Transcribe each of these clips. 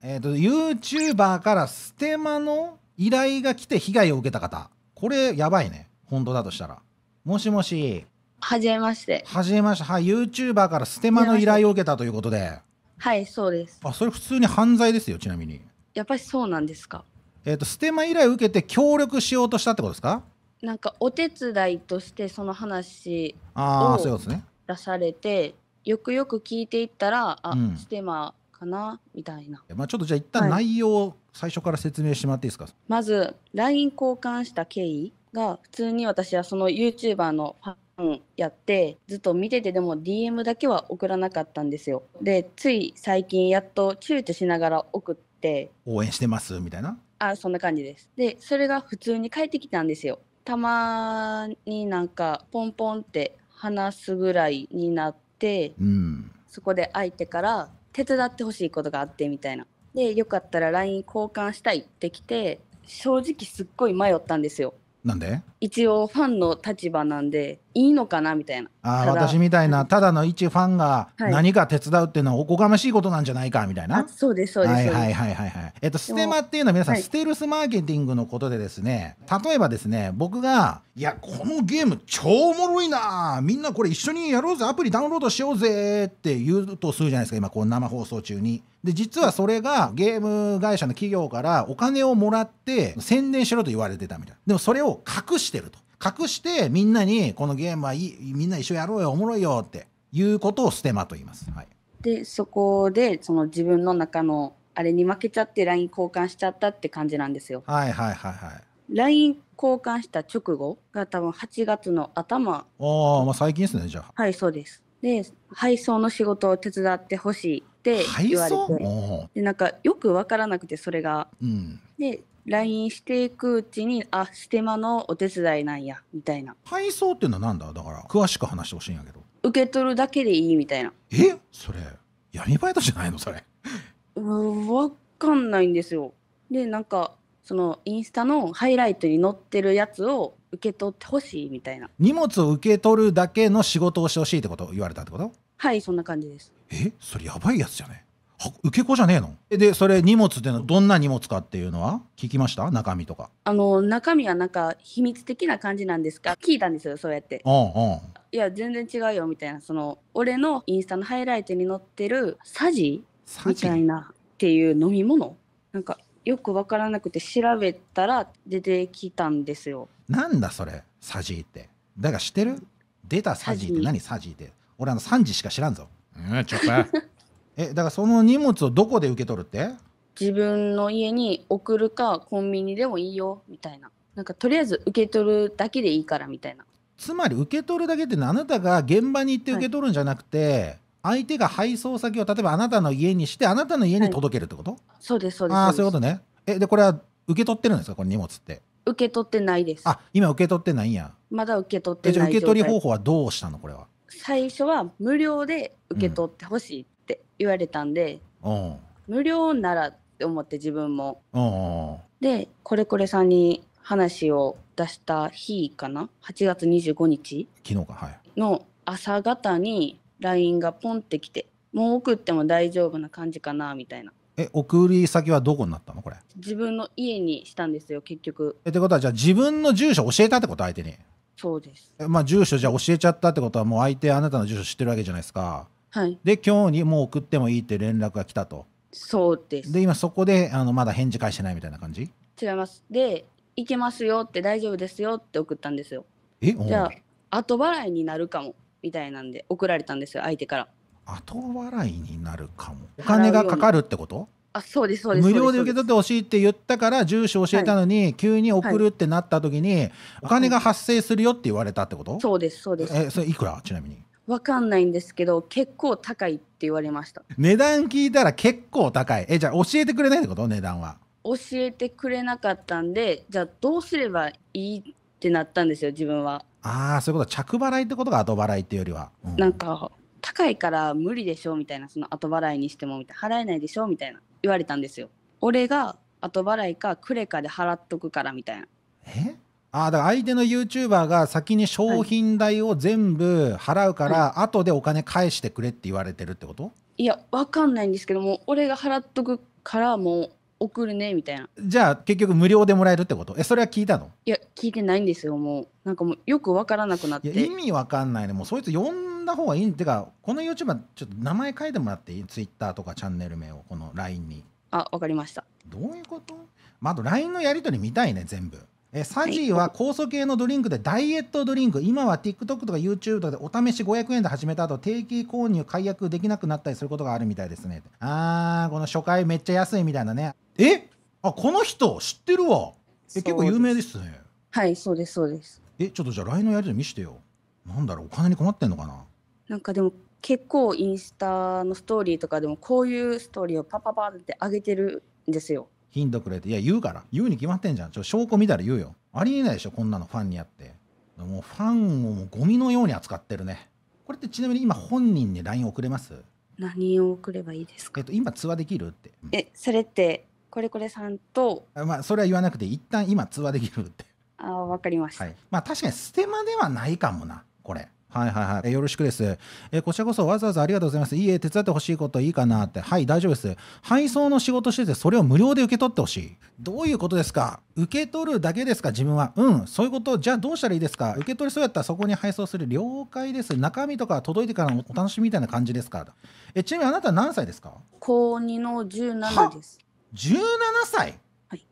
えっ、ー、と、YouTuber からステマの依頼が来て被害を受けた方。これ、やばいね。本当だとしたら。もしもし。はじめまして。はじめまして。はい。YouTuber からステマの依頼を受けたということで。はい、そうです。あ、それ普通に犯罪ですよ、ちなみに。やっぱりそうなんですか。えっ、ー、と、ステマ依頼を受けて協力しようとしたってことですかなんかお手伝いとしてその話を出されて、よくよく聞いていったらあ、うん、ステマかなみたいな。まあ、ちょっとじゃあ一旦内容を最初から説明してもらっていいですか、はい、まず LINE 交換した経緯が普通に私はその YouTuber のファンやってずっと見ててでも DM だけは送らなかったんですよ。でつい最近やっと躊躇しながら送って応援してますみたいなあそんな感じです。でそれが普通に返ってきたんですよ。たまになんかポンポンって話すぐらいになって、うん、そこで相手から手伝ってほしいことがあってみたいなでよかったら LINE 交換したいってきて正直すっごい迷ったんですよなんで一応ファンの立場なんでいいのかなみたいなあ私みたいなただの一ファンが何か手伝うっていうのはおこがましいことなんじゃないかみたいな、はい、そうですそうですはいはいはいはいはいえっとステマっていうのは皆さん、ステルスマーケティングのことでですね例えばですね僕がいやこのゲーム超おもろいなみんなこれ一緒にやろうぜアプリダウンロードしようぜって言うとするじゃないですか今こう生放送中にで実はそれがゲーム会社の企業からお金をもらって宣伝しろと言われてたみたいなでもそれを隠ししてると隠してみんなにこのゲームはいいみんな一緒やろうよおもろいよっていうことをステマと言います、はい、でそこでその自分の中のあれに負けちゃって LINE 交換しちゃったって感じなんですよはいはいはいはいライン交換した直後が多分8月の頭ああまあ最近ですねじゃあはいそうですで配送の仕事を手伝ってほしいって言われてでなんかよくわからなくてそれが、うん、で LINE していくうちにあステマのお手伝いなんやみたいな配送っていうのはなんだだから詳しく話してほしいんやけど受け取るだけでいいみたいなえそれ闇バイトじゃないのそれうん分かんないんですよでなんかそのインスタのハイライトに載ってるやつを受け取ってほしいみたいな荷物を受け取るだけの仕事をしてほしいってこと言われたってことはいそんな感じですえそれやばいやつじゃね受け子じゃねえのでそれ荷物でのどんな荷物かっていうのは聞きました中身とかあの中身はなんか秘密的な感じなんですか聞いたんですよそうやってうんういや全然違うよみたいなその俺のインスタのハイライトに載ってるサジみたいなっていう飲み物なんかよく分からなくて調べたら出てきたんですよなんだそれサジってだから知ってる出たサジって何サジって俺あの3時しか知らんぞうんちょっとえだからその荷物をどこで受け取るって自分の家に送るかコンビニでもいいよみたいななんかとりあえず受け取るだけでいいからみたいなつまり受け取るだけってあなたが現場に行って受け取るんじゃなくて、はい、相手が配送先を例えばあなたの家にしてあなたの家に届けるってこと、はい、そうですそうですああそういうことねえでこれは受け取ってるんですかこの荷物って受け取ってないですあ今受け取ってないんやまだ受け取ってない受け取り方法はどうしたのこれは最初は無料で受け取ってほしいって言われたんで、無料ならって思って自分も。でこれこれさんに話を出した日かな8月25日昨日か、はい、の朝方に LINE がポンってきてもう送っても大丈夫な感じかなみたいなえ送り先はどこになったのこれ自分の家にしたんですよ結局えってことはじゃあ自分の住所教えたってこと相手にそうですえまあ住所じゃあ教えちゃったってことはもう相手あなたの住所知ってるわけじゃないですかはい、で今日にもう送ってもいいって連絡が来たとそうですで今そこであのまだ返事返してないみたいな感じ違いますで「行けますよ」って「大丈夫ですよ」って送ったんですよえじゃあ後払いになるかもみたいなんで送られたんですよ相手から後払いになるかもお金がかかるってことあそうですそうです無料で受け取ってほしいって言ったから住所教えたのに、はい、急に送るってなった時に、はい、お金が発生するよって言われたってこと、そうですそうですえそれいくらちなみにわかんないんですけど結構高いって言われました値段聞いたら結構高いえじゃあ教えてくれないってこと値段は教えてくれなかったんでじゃあどうすればいいってなったんですよ自分はああそういうこと着払いってことが後払いっていうよりは、うん、なんか高いから無理でしょみたいなその後払いにしてもみたいな払えないでしょみたいな言われたんですよ俺が後払いかクレカで払っとくからみたいなえあだから相手の YouTuber が先に商品代を全部払うから、後でお金返してくれって言われてるってこといやわかんないんですけども俺が払っとくからもう送るねみたいなじゃあ結局無料でもらえるってことえそれは聞いたのいや聞いてないんですよもうなんかもうよくわからなくなって意味わかんないねもうそいつ呼んだ方がいいんてかこの YouTuber ちょっと名前書いてもらっていい Twitter とかチャンネル名をこの LINE にあわかりましたどういうことまあ、あと LINE のやり取り見たいね全部えサジーは酵素系のドリンクでダイエットドリンク、今は TikTok とか YouTube とかでお試し500円で始めた後定期購入解約できなくなったりすることがあるみたいですねあーこの初回めっちゃ安いみたいなねえあこの人知ってるわえ結構有名ですねはいそうですそうですえちょっとじゃあ LINE のやり取り見してよなんだろうお金に困ってんのかななんかでも結構インスタのストーリーとかでもこういうストーリーをパパパって上げてるんですよヒントくれて、いや、言うから。言うに決まってんじゃん。ちょ、証拠見たら言うよ。ありえないでしょ、こんなのファンにやって。もうファンをもうゴミのように扱ってるね。これってちなみに今本人に LINE 送れます何を送ればいいですかえっと、今通話できるって。え、それって、これこれさんと。まあ、それは言わなくて、一旦今通話できるって。ああ、わかりました。はい、まあ、確かにステマではないかもな、これ。はいはいはい。えよろしくです。えこちらこそわざわざありがとうございます。いいえ、手伝ってほしいこといいかなって。はい、大丈夫です。配送の仕事してて、それを無料で受け取ってほしい。どういうことですか受け取るだけですか自分は。うん、そういうこと。じゃあどうしたらいいですか受け取りそうやったらそこに配送する。了解です。中身とか届いてからのお楽しみみたいな感じですかえちなみにあなた何歳ですか高2の17です。17歳はい。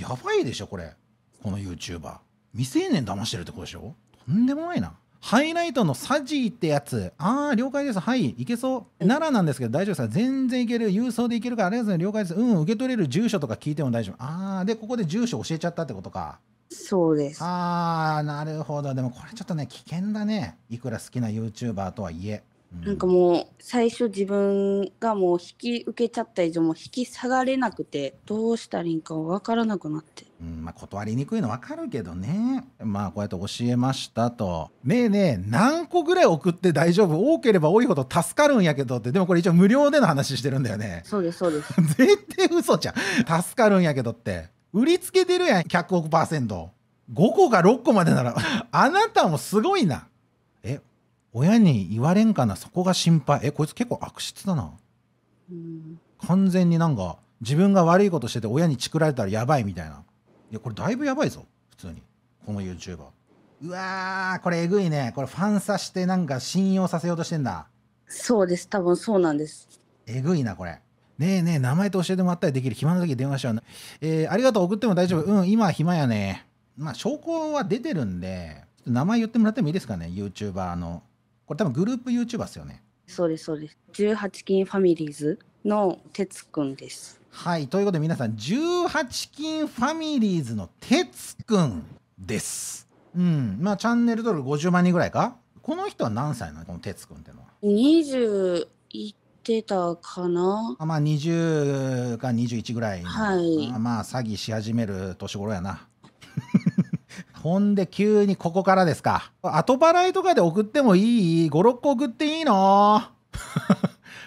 やばいでしょ、これ。この YouTuber。未成年騙してるってことでしょとんでもないな。ハイライトのサジーってやつ。ああ、了解です。はい、いけそう。奈良なんですけど、大丈夫ですか全然いける。郵送でいけるから、ありがとうございます。了解です。うん、受け取れる住所とか聞いても大丈夫。ああ、で、ここで住所教えちゃったってことか。そうです。ああ、なるほど。でもこれちょっとね、危険だね。いくら好きな YouTuber とはいえ。なんかもう最初自分がもう引き受けちゃった以上もう引き下がれなくてどうしたらいいか分からなくなって、うんまあ、断りにくいの分かるけどねまあこうやって教えましたと「ねえねえ何個ぐらい送って大丈夫多ければ多いほど助かるんやけど」ってでもこれ一応無料での話してるんだよねそうですそうです 絶対嘘じゃん助かるんやけどって売りつけてるやん100億パーセント5個か6個までならあなたもすごいな親に言われんかなそこが心配えこいつ結構悪質だな、うん、完全になんか自分が悪いことしてて親にチクられたらやばいみたいないやこれだいぶやばいぞ普通にこの YouTuber うわーこれえぐいねこれファンさしてなんか信用させようとしてんだそうです多分そうなんですえぐいなこれねえねえ名前と教えてもらったりできる暇な時電話しようえー、ありがとう送っても大丈夫うん今暇やねまあ証拠は出てるんで名前言ってもらってもいいですかね YouTuber のこれ多分グループユーチューバー r ですよね。そうですそうです。十八金ファミリーズのてつくんです。はいということで皆さん十八金ファミリーズのてつくんです。うんまあチャンネル登録五十万人ぐらいかこの人は何歳なのこのてつくんってのは。20いってたかなあまあ二十か二十一ぐらい、はい、まあ詐欺し始める年頃やな。ほんで急にここからですか。後払いとかで送ってもいい ?5、6個送っていいの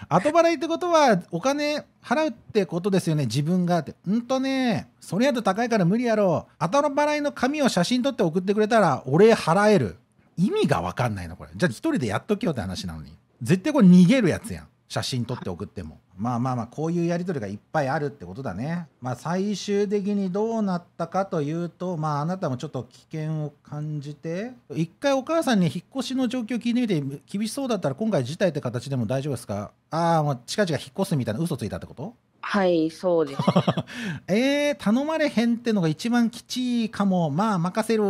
後払いってことはお金払うってことですよね自分がってうんとねそれやと高いから無理やろ後払いの紙を写真撮って送ってくれたら俺払える意味が分かんないのこれじゃあ一人でやっときよって話なのに絶対これ逃げるやつやん写真撮って送ってもまあまあまあこういうやり取りがいっぱいあるってことだねまあ最終的にどうなったかというとまああなたもちょっと危険を感じて一回お母さんに引っ越しの状況聞いてみて厳しそうだったら今回辞退って形でも大丈夫ですかああもう近々引っ越すみたいな嘘ついたってことはいそうです えー、頼まれへんってのが一番きちいかもまあ任せる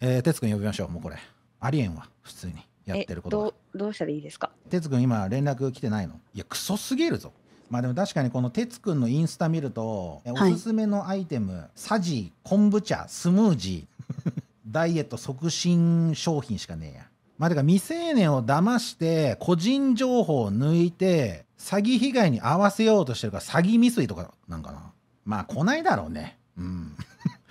えー、哲くん呼びましょうもうこれありえんわ普通に。やってることどうどうしたらいいですか哲くん今連絡来てないのいやクソすぎるぞまあでも確かにこの哲くんのインスタ見ると、おすすめのアイテム、はい、サジ昆布茶スムージー ダイエット促進商品しかねえやまあてか未成年を騙して個人情報を抜いて詐欺被害に合わせようとしてるから詐欺未遂とかなんかなまあ来ないだろうねうん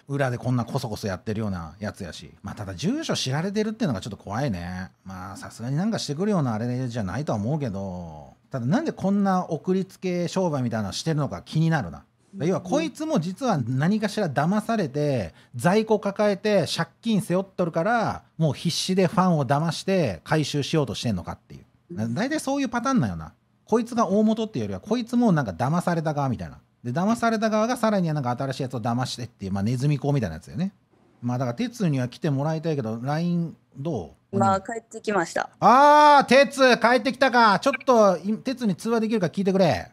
裏でこんなコソコソやってるようなやつやしまあただ住所知られてるっていうのがちょっと怖いねまあさすがになんかしてくるようなあれじゃないとは思うけどただなんでこんな送りつけ商売みたいなのしてるのか気になるな要はこいつも実は何かしら騙されて在庫抱えて借金背負っとるからもう必死でファンを騙して回収しようとしてんのかっていう大体そういうパターンなよなこいつが大元っていうよりはこいつもなんか騙された側みたいなで騙された側がさらになんか新しいやつを騙してっていう、まあ、ネズミ講みたいなやつよねまあだから鉄には来てもらいたいけど LINE どうまあ帰ってきましたああ鉄帰ってきたかちょっと鉄に通話できるか聞いてくれ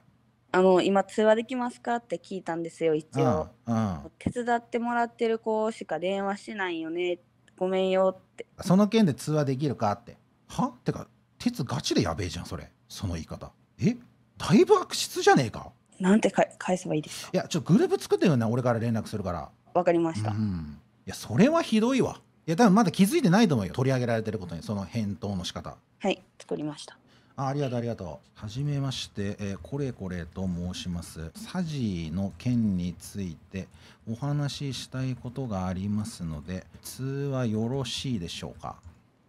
あの今通話できますかって聞いたんですよ一応、手伝ってもらってる子しか電話しないよねごめんよってその件で通話できるかってはってか鉄ガチでやべえじゃんそれその言い方えだいぶ悪質じゃねえかなんてか返せばいいですかいやちょっとグループ作ってよね俺から連絡するからわかりました、うん、いやそれはひどいわいや多分まだ気づいてないと思うよ取り上げられてることにその返答の仕方はい作りましたあありがとうありがとうはじめまして、えー、これこれと申しますサジの件についてお話ししたいことがありますので通話よろしいでしょうか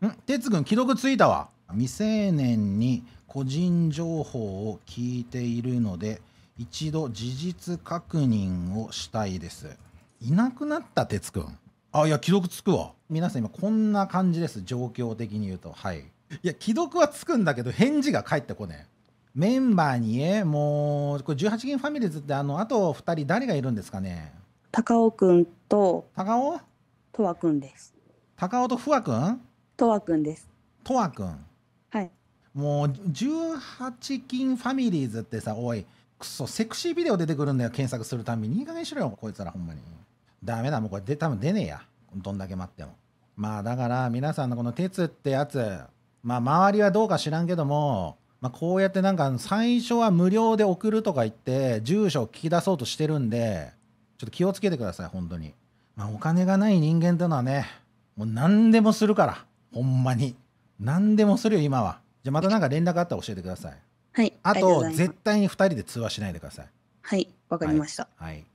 ん哲くん既読ついたわ未成年に個人情報を聞いているので一度事実確認をしたいですいなくなった哲くんあいや既読つくわ皆さん今こんな感じです状況的に言うとはいいや既読はつくんだけど返事が返ってこねえメンバーにえもうこれ18銀ファミリーズってあのあと2人誰がいるんですかね高尾くんと高尾とわくんです高尾とふわくんとわくんですとわくんはいもう18金ファミリーズってさおいくそセクシービデオ出てくるんだよ検索するたびにいい加減しろよこいつらほんまにダメだもうこれで多分出ねえやどんだけ待ってもまあだから皆さんのこの鉄ってやつまあ周りはどうか知らんけどもまあ、こうやってなんか最初は無料で送るとか言って住所を聞き出そうとしてるんでちょっと気をつけてください本当に、まあ、お金がない人間ってのはねもう何でもするからほんまに何でもするよ今はじゃあまたなんか連絡あったら教えてくださいはい。あと絶対に二人で通話しないでください。はい、わかりました。はい。はい、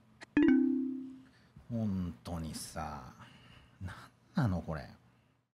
本当にさ、なんなのこれ。